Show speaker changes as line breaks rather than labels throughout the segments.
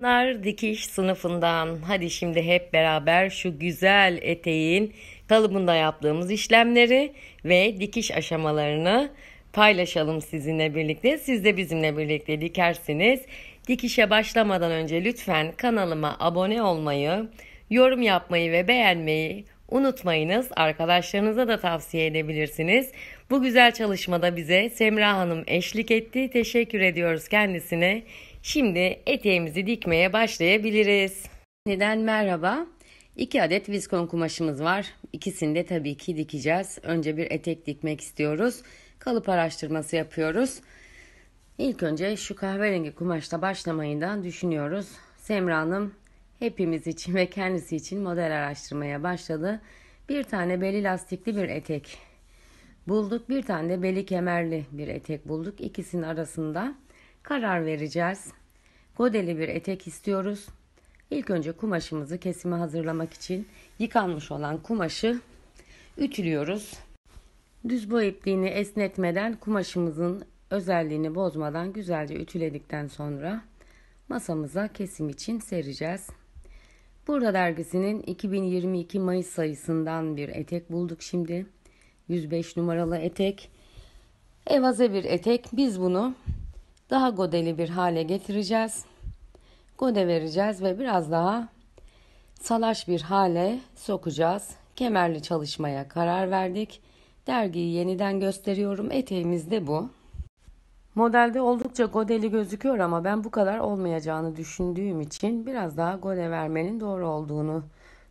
Nar dikiş sınıfından hadi şimdi hep beraber şu güzel eteğin kalıbında yaptığımız işlemleri ve dikiş aşamalarını paylaşalım sizinle birlikte. Siz de bizimle birlikte dikersiniz. Dikişe başlamadan önce lütfen kanalıma abone olmayı, yorum yapmayı ve beğenmeyi unutmayınız. Arkadaşlarınıza da tavsiye edebilirsiniz. Bu güzel çalışmada bize Semra Hanım eşlik etti. Teşekkür ediyoruz kendisine. Şimdi eteğimizi dikmeye başlayabiliriz. Neden merhaba? 2 adet viskon kumaşımız var. İkisini de tabii ki dikeceğiz. Önce bir etek dikmek istiyoruz. Kalıp araştırması yapıyoruz. İlk önce şu kahverengi kumaşla başlamayı da düşünüyoruz. Semra Hanım hepimiz için ve kendisi için model araştırmaya başladı. Bir tane beli lastikli bir etek bulduk. Bir tane de beli kemerli bir etek bulduk. İkisinin arasında Karar vereceğiz. Godeli bir etek istiyoruz. İlk önce kumaşımızı kesime hazırlamak için yıkanmış olan kumaşı ütülüyoruz. Düz boy ipliğini esnetmeden kumaşımızın özelliğini bozmadan güzelce ütüledikten sonra masamıza kesim için sereceğiz. Burada dergisinin 2022 Mayıs sayısından bir etek bulduk şimdi. 105 numaralı etek. Evaze bir etek. Biz bunu daha godeli bir hale getireceğiz. Gode vereceğiz ve biraz daha salaş bir hale sokacağız. Kemerli çalışmaya karar verdik. Dergiyi yeniden gösteriyorum. Eteğimiz de bu. Modelde oldukça godeli gözüküyor ama ben bu kadar olmayacağını düşündüğüm için biraz daha gode vermenin doğru olduğunu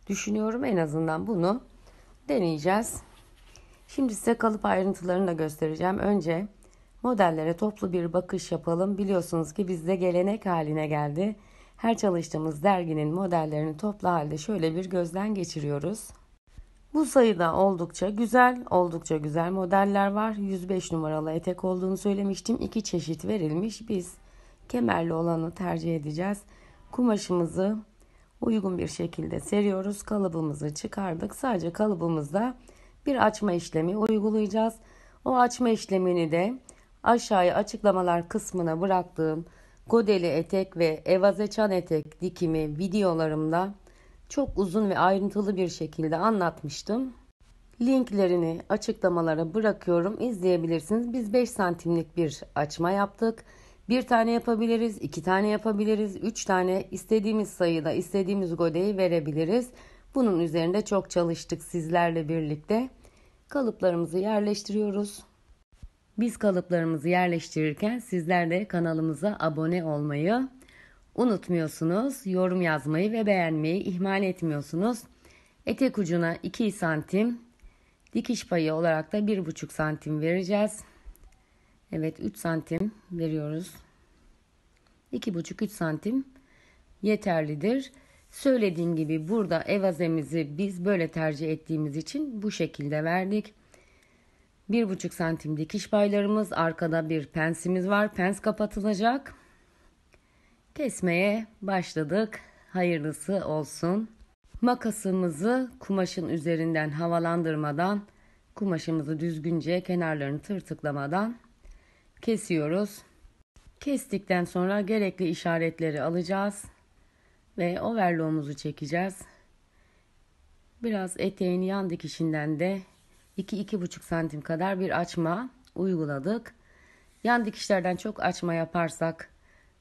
düşünüyorum. En azından bunu deneyeceğiz. Şimdi size kalıp ayrıntılarını da göstereceğim. Önce Modellere toplu bir bakış yapalım. Biliyorsunuz ki bizde gelenek haline geldi. Her çalıştığımız derginin modellerini toplu halde şöyle bir gözden geçiriyoruz. Bu sayıda oldukça güzel, oldukça güzel modeller var. 105 numaralı etek olduğunu söylemiştim. İki çeşit verilmiş. Biz kemerli olanı tercih edeceğiz. Kumaşımızı uygun bir şekilde seriyoruz. Kalıbımızı çıkardık. Sadece kalıbımızda bir açma işlemi uygulayacağız. O açma işlemini de aşağıya açıklamalar kısmına bıraktığım godeli etek ve evaze çan etek dikimi videolarımda çok uzun ve ayrıntılı bir şekilde anlatmıştım. Linklerini açıklamalara bırakıyorum. İzleyebilirsiniz. Biz 5 santimlik bir açma yaptık. Bir tane yapabiliriz, iki tane yapabiliriz, üç tane istediğimiz sayıda istediğimiz godeyi verebiliriz. Bunun üzerinde çok çalıştık sizlerle birlikte. Kalıplarımızı yerleştiriyoruz. Biz kalıplarımızı yerleştirirken sizler de kanalımıza abone olmayı unutmuyorsunuz. Yorum yazmayı ve beğenmeyi ihmal etmiyorsunuz. Etek ucuna 2 santim dikiş payı olarak da 1,5 santim vereceğiz. Evet 3 santim veriyoruz. 2,5-3 santim yeterlidir. Söylediğim gibi burada evazemizi biz böyle tercih ettiğimiz için bu şekilde verdik. 1,5 santim dikiş paylarımız, arkada bir pensimiz var. Pens kapatılacak. Kesmeye başladık. Hayırlısı olsun. Makasımızı kumaşın üzerinden havalandırmadan, kumaşımızı düzgünce kenarlarını tırtıklamadan kesiyoruz. Kestikten sonra gerekli işaretleri alacağız ve overloğumuzu çekeceğiz. Biraz eteğin yan dikişinden de 2-2,5 santim kadar bir açma uyguladık. Yan dikişlerden çok açma yaparsak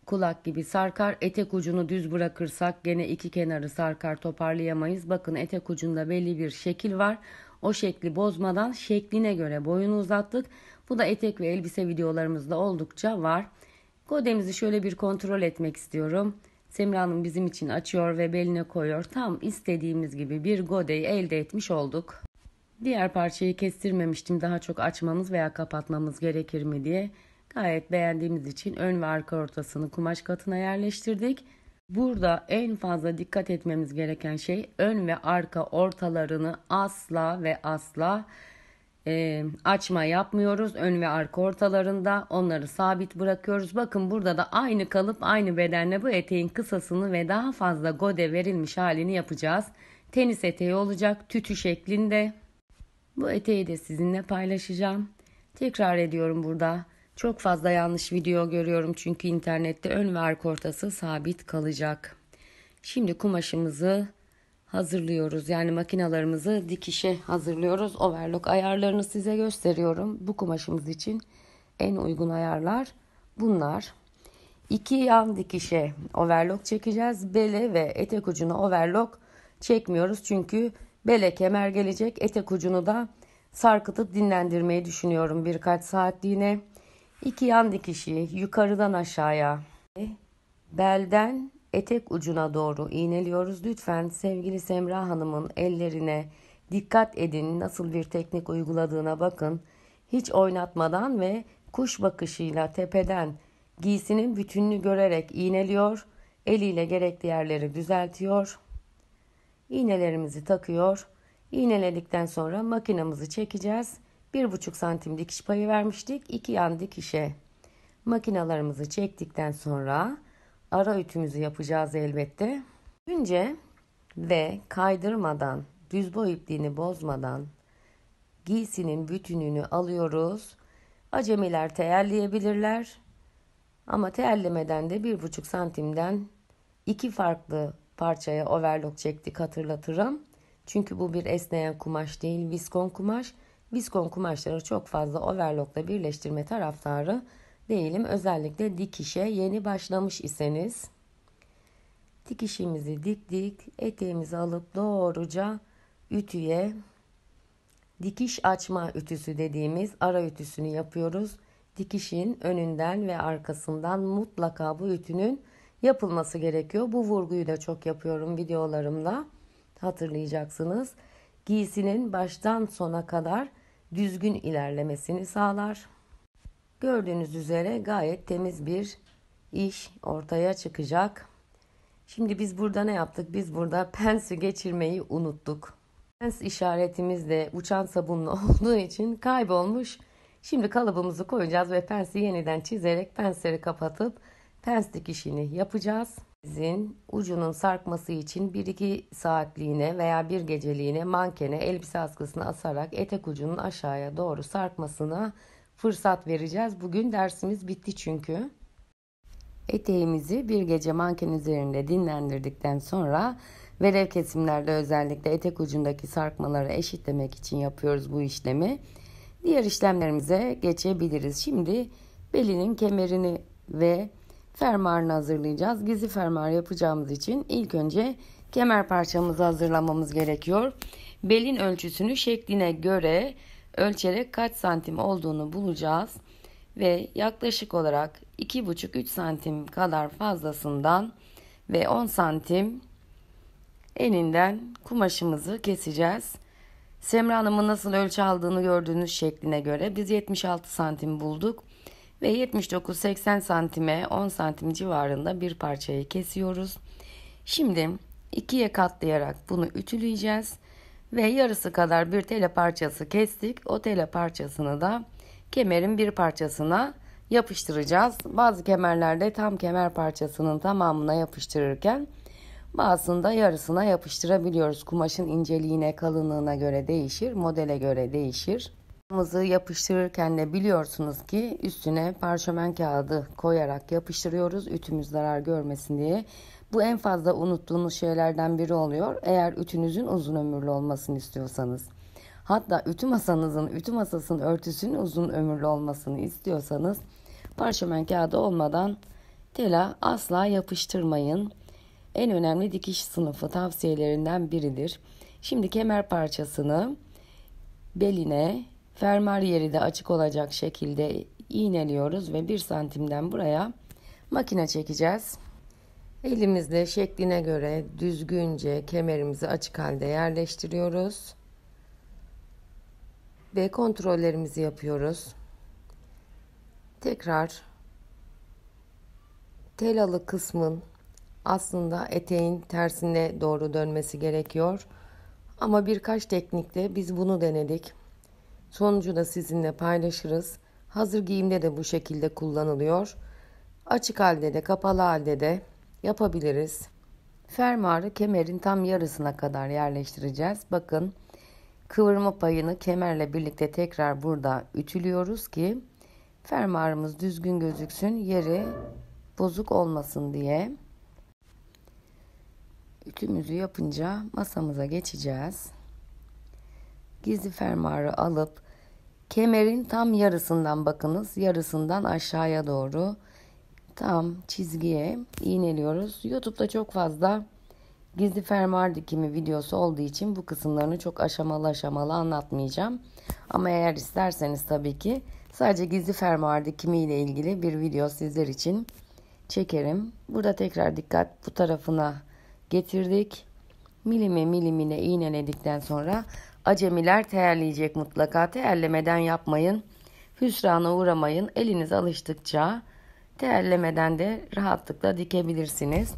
kulak gibi sarkar. Etek ucunu düz bırakırsak gene iki kenarı sarkar toparlayamayız. Bakın etek ucunda belli bir şekil var. O şekli bozmadan şekline göre boyunu uzattık. Bu da etek ve elbise videolarımızda oldukça var. Godemizi şöyle bir kontrol etmek istiyorum. Semra Hanım bizim için açıyor ve beline koyuyor. Tam istediğimiz gibi bir godeyi elde etmiş olduk. Diğer parçayı kestirmemiştim daha çok açmamız veya kapatmamız gerekir mi diye gayet beğendiğimiz için ön ve arka ortasını kumaş katına yerleştirdik. Burada en fazla dikkat etmemiz gereken şey ön ve arka ortalarını asla ve asla e, açma yapmıyoruz. Ön ve arka ortalarında onları sabit bırakıyoruz. Bakın burada da aynı kalıp aynı bedenle bu eteğin kısasını ve daha fazla gode verilmiş halini yapacağız. Tenis eteği olacak tütü şeklinde. Bu eteği de sizinle paylaşacağım. Tekrar ediyorum burada. Çok fazla yanlış video görüyorum çünkü internette ön ve arka ortası sabit kalacak. Şimdi kumaşımızı hazırlıyoruz. Yani makinalarımızı dikişe hazırlıyoruz. Overlock ayarlarını size gösteriyorum. Bu kumaşımız için en uygun ayarlar bunlar. İki yan dikişe overlock çekeceğiz. Bele ve etek ucuna overlock çekmiyoruz. Çünkü Bele kemer gelecek. Etek ucunu da sarkıtıp dinlendirmeyi düşünüyorum birkaç saatliğine. İki yan dikişi yukarıdan aşağıya. Belden etek ucuna doğru iğneliyoruz. Lütfen sevgili Semra Hanım'ın ellerine dikkat edin. Nasıl bir teknik uyguladığına bakın. Hiç oynatmadan ve kuş bakışıyla tepeden giysinin bütününü görerek iğneliyor. Eliyle gerekli yerleri düzeltiyor iğnelerimizi takıyor. İğneledikten sonra makinamızı çekeceğiz. 1,5 santim dikiş payı vermiştik. iki yan dikişe makinalarımızı çektikten sonra ara ütümüzü yapacağız elbette. Önce ve kaydırmadan, düz boy ipliğini bozmadan giysinin bütününü alıyoruz. Acemiler teyelleyebilirler ama teyellemeden de 1,5 santimden iki farklı parçaya overlock çektik hatırlatırım. Çünkü bu bir esneyen kumaş değil, viskon kumaş. Viskon kumaşları çok fazla overlockla birleştirme taraftarı değilim. Özellikle dikişe yeni başlamış iseniz dikişimizi diktik, eteğimizi alıp doğruca ütüye dikiş açma ütüsü dediğimiz ara ütüsünü yapıyoruz. Dikişin önünden ve arkasından mutlaka bu ütünün yapılması gerekiyor. Bu vurguyu da çok yapıyorum videolarımda. Hatırlayacaksınız. Giysinin baştan sona kadar düzgün ilerlemesini sağlar. Gördüğünüz üzere gayet temiz bir iş ortaya çıkacak. Şimdi biz burada ne yaptık? Biz burada pensi geçirmeyi unuttuk. Pens işaretimiz de uçan sabunlu olduğu için kaybolmuş. Şimdi kalıbımızı koyacağız ve pensi yeniden çizerek pensleri kapatıp ters dikişini yapacağız. Sizin ucunun sarkması için 1-2 saatliğine veya bir geceliğine mankene elbise askısını asarak etek ucunun aşağıya doğru sarkmasına fırsat vereceğiz. Bugün dersimiz bitti çünkü. Eteğimizi bir gece manken üzerinde dinlendirdikten sonra verev kesimlerde özellikle etek ucundaki sarkmaları eşitlemek için yapıyoruz bu işlemi. Diğer işlemlerimize geçebiliriz. Şimdi belinin kemerini ve fermuarını hazırlayacağız. Gizli fermuar yapacağımız için ilk önce kemer parçamızı hazırlamamız gerekiyor. Belin ölçüsünü şekline göre ölçerek kaç santim olduğunu bulacağız ve yaklaşık olarak 2,5-3 santim kadar fazlasından ve 10 santim eninden kumaşımızı keseceğiz. Semra Hanım'ın nasıl ölçü aldığını gördüğünüz şekline göre biz 76 santim bulduk ve 79-80 santime 10 santim civarında bir parçayı kesiyoruz. Şimdi ikiye katlayarak bunu ütüleyeceğiz ve yarısı kadar bir tele parçası kestik. O tele parçasını da kemerin bir parçasına yapıştıracağız. Bazı kemerlerde tam kemer parçasının tamamına yapıştırırken bazında yarısına yapıştırabiliyoruz. Kumaşın inceliğine, kalınlığına göre değişir, modele göre değişir. Mızı yapıştırırken de biliyorsunuz ki üstüne parşömen kağıdı koyarak yapıştırıyoruz ütümüz zarar görmesin diye. Bu en fazla unuttuğunuz şeylerden biri oluyor eğer ütünüzün uzun ömürlü olmasını istiyorsanız. Hatta ütü masanızın, ütü masasının örtüsünün uzun ömürlü olmasını istiyorsanız parşömen kağıdı olmadan tela asla yapıştırmayın. En önemli dikiş sınıfı tavsiyelerinden biridir. Şimdi kemer parçasını beline fermuar yeri de açık olacak şekilde iğneliyoruz ve 1 santimden buraya makine çekeceğiz. Elimizde şekline göre düzgünce kemerimizi açık halde yerleştiriyoruz. Ve kontrollerimizi yapıyoruz. Tekrar telalı kısmın aslında eteğin tersine doğru dönmesi gerekiyor. Ama birkaç teknikte biz bunu denedik. Sonucu da sizinle paylaşırız. Hazır giyimde de bu şekilde kullanılıyor. Açık halde de kapalı halde de yapabiliriz. Fermuarı kemerin tam yarısına kadar yerleştireceğiz. Bakın kıvırma payını kemerle birlikte tekrar burada ütülüyoruz ki fermuarımız düzgün gözüksün yeri bozuk olmasın diye. Ütümüzü yapınca masamıza geçeceğiz gizli fermuarı alıp kemerin tam yarısından bakınız yarısından aşağıya doğru tam çizgiye iğneliyoruz. Youtube'da çok fazla gizli fermuar dikimi videosu olduğu için bu kısımlarını çok aşamalı aşamalı anlatmayacağım. Ama eğer isterseniz tabii ki sadece gizli fermuar dikimi ile ilgili bir video sizler için çekerim. Burada tekrar dikkat bu tarafına getirdik. milim'e milimine iğneledikten sonra Acemiler terleyecek mutlaka terlemeden yapmayın. Hüsrana uğramayın. Eliniz alıştıkça terlemeden de rahatlıkla dikebilirsiniz.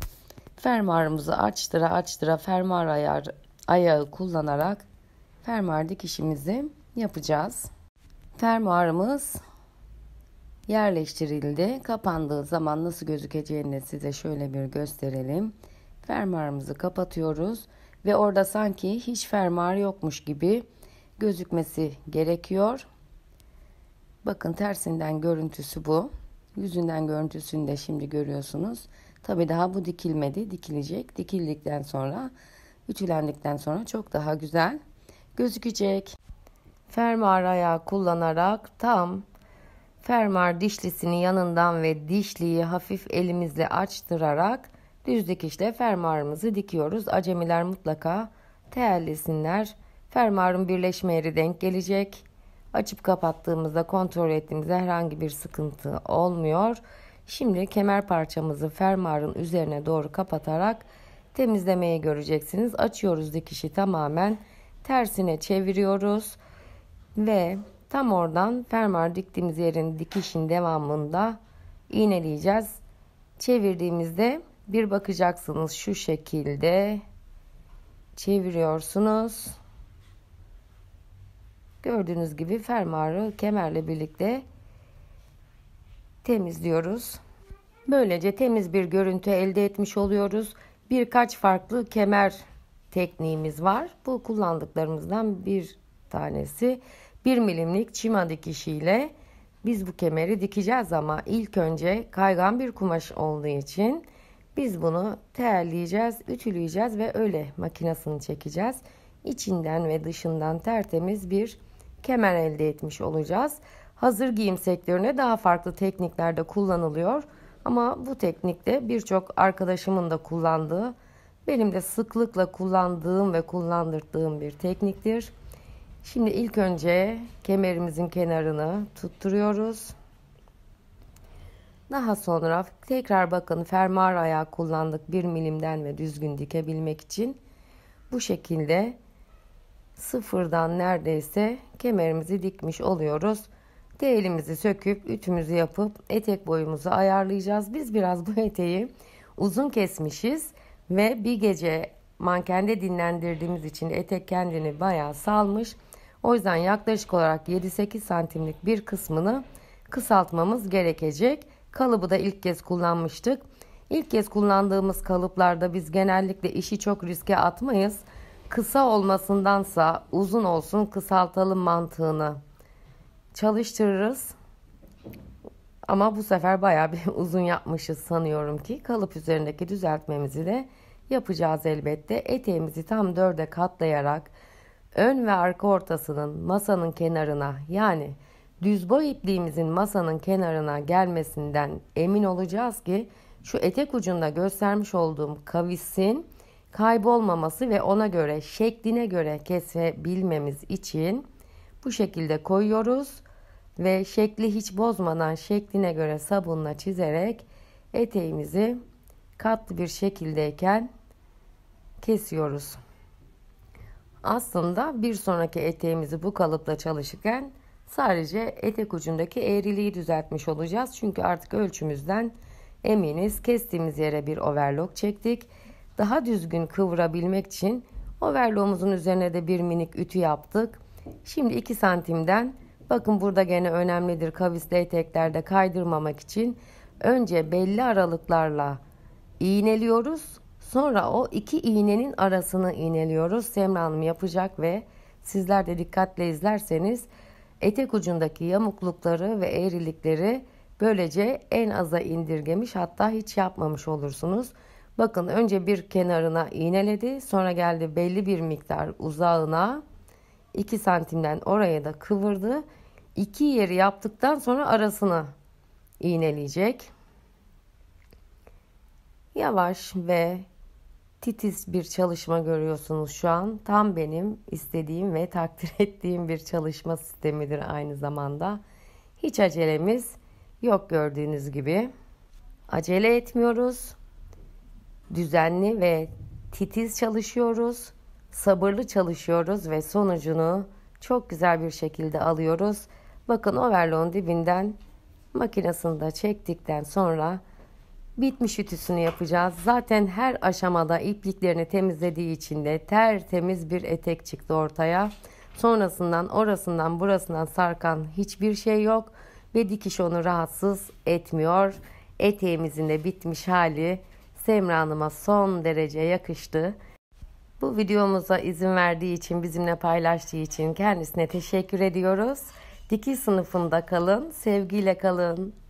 Fermuarımızı açtıra açtıra fermuar ayarı ayağı kullanarak fermuar dikişimizi yapacağız. Fermuarımız yerleştirildi. Kapandığı zaman nasıl gözükeceğini size şöyle bir gösterelim. Fermuarımızı kapatıyoruz ve orada sanki hiç fermuar yokmuş gibi gözükmesi gerekiyor. Bakın tersinden görüntüsü bu. Yüzünden görüntüsünü de şimdi görüyorsunuz. Tabi daha bu dikilmedi. Dikilecek. Dikildikten sonra, ütülendikten sonra çok daha güzel gözükecek. Fermuar ayağı kullanarak tam fermuar dişlisini yanından ve dişliyi hafif elimizle açtırarak Düz dikişle fermuarımızı dikiyoruz. Acemiler mutlaka teellesinler. Fermuarın birleşme yeri denk gelecek. Açıp kapattığımızda kontrol ettiğimizde herhangi bir sıkıntı olmuyor. Şimdi kemer parçamızı fermuarın üzerine doğru kapatarak temizlemeyi göreceksiniz. Açıyoruz dikişi tamamen tersine çeviriyoruz ve tam oradan fermuar diktiğimiz yerin dikişin devamında iğneleyeceğiz. Çevirdiğimizde bir bakacaksınız şu şekilde çeviriyorsunuz. Gördüğünüz gibi fermuarı kemerle birlikte temizliyoruz. Böylece temiz bir görüntü elde etmiş oluyoruz. Birkaç farklı kemer tekniğimiz var. Bu kullandıklarımızdan bir tanesi 1 milimlik çima dikişiyle biz bu kemeri dikeceğiz ama ilk önce kaygan bir kumaş olduğu için biz bunu terleyeceğiz, ütüleyeceğiz ve öyle makinesini çekeceğiz. İçinden ve dışından tertemiz bir kemer elde etmiş olacağız. Hazır giyim sektörüne daha farklı tekniklerde kullanılıyor. Ama bu teknikte birçok arkadaşımın da kullandığı, benim de sıklıkla kullandığım ve kullandırdığım bir tekniktir. Şimdi ilk önce kemerimizin kenarını tutturuyoruz. Daha sonra tekrar bakın fermuar ayağı kullandık bir milimden ve düzgün dikebilmek için. Bu şekilde sıfırdan neredeyse kemerimizi dikmiş oluyoruz. Değelimizi söküp ütümüzü yapıp etek boyumuzu ayarlayacağız. Biz biraz bu eteği uzun kesmişiz ve bir gece mankende dinlendirdiğimiz için etek kendini bayağı salmış. O yüzden yaklaşık olarak 7-8 santimlik bir kısmını kısaltmamız gerekecek. Kalıbı da ilk kez kullanmıştık. İlk kez kullandığımız kalıplarda biz genellikle işi çok riske atmayız. Kısa olmasındansa uzun olsun kısaltalım mantığını çalıştırırız. Ama bu sefer bayağı bir uzun yapmışız sanıyorum ki kalıp üzerindeki düzeltmemizi de yapacağız elbette. Eteğimizi tam dörde katlayarak ön ve arka ortasının masanın kenarına yani Düzboy ipliğimizin masanın kenarına gelmesinden emin olacağız ki şu etek ucunda göstermiş olduğum kavisin kaybolmaması ve ona göre şekline göre kesebilmemiz için bu şekilde koyuyoruz ve şekli hiç bozmadan şekline göre sabunla çizerek eteğimizi katlı bir şekildeyken kesiyoruz. Aslında bir sonraki eteğimizi bu kalıpla çalışırken Sadece etek ucundaki eğriliği düzeltmiş olacağız. Çünkü artık ölçümüzden eminiz. Kestiğimiz yere bir overlock çektik. Daha düzgün kıvırabilmek için overlock'umuzun üzerine de bir minik ütü yaptık. Şimdi 2 santimden bakın burada gene önemlidir kavisli eteklerde kaydırmamak için önce belli aralıklarla iğneliyoruz. Sonra o iki iğnenin arasını iğneliyoruz. Semra Hanım yapacak ve sizler de dikkatle izlerseniz Etek ucundaki yamuklukları ve eğrilikleri böylece en aza indirgemiş hatta hiç yapmamış olursunuz. Bakın önce bir kenarına iğneledi sonra geldi belli bir miktar uzağına 2 santimden oraya da kıvırdı. İki yeri yaptıktan sonra arasını iğneleyecek. Yavaş ve titiz bir çalışma görüyorsunuz şu an. Tam benim istediğim ve takdir ettiğim bir çalışma sistemidir aynı zamanda. Hiç acelemiz yok gördüğünüz gibi. Acele etmiyoruz. Düzenli ve titiz çalışıyoruz. Sabırlı çalışıyoruz ve sonucunu çok güzel bir şekilde alıyoruz. Bakın overlock'un dibinden makinesini de çektikten sonra bitmiş ütüsünü yapacağız. Zaten her aşamada ipliklerini temizlediği için de tertemiz bir etek çıktı ortaya. Sonrasından orasından burasından sarkan hiçbir şey yok ve dikiş onu rahatsız etmiyor. Eteğimizin de bitmiş hali Semra Hanım'a son derece yakıştı. Bu videomuza izin verdiği için, bizimle paylaştığı için kendisine teşekkür ediyoruz. Dikiş sınıfında kalın, sevgiyle kalın.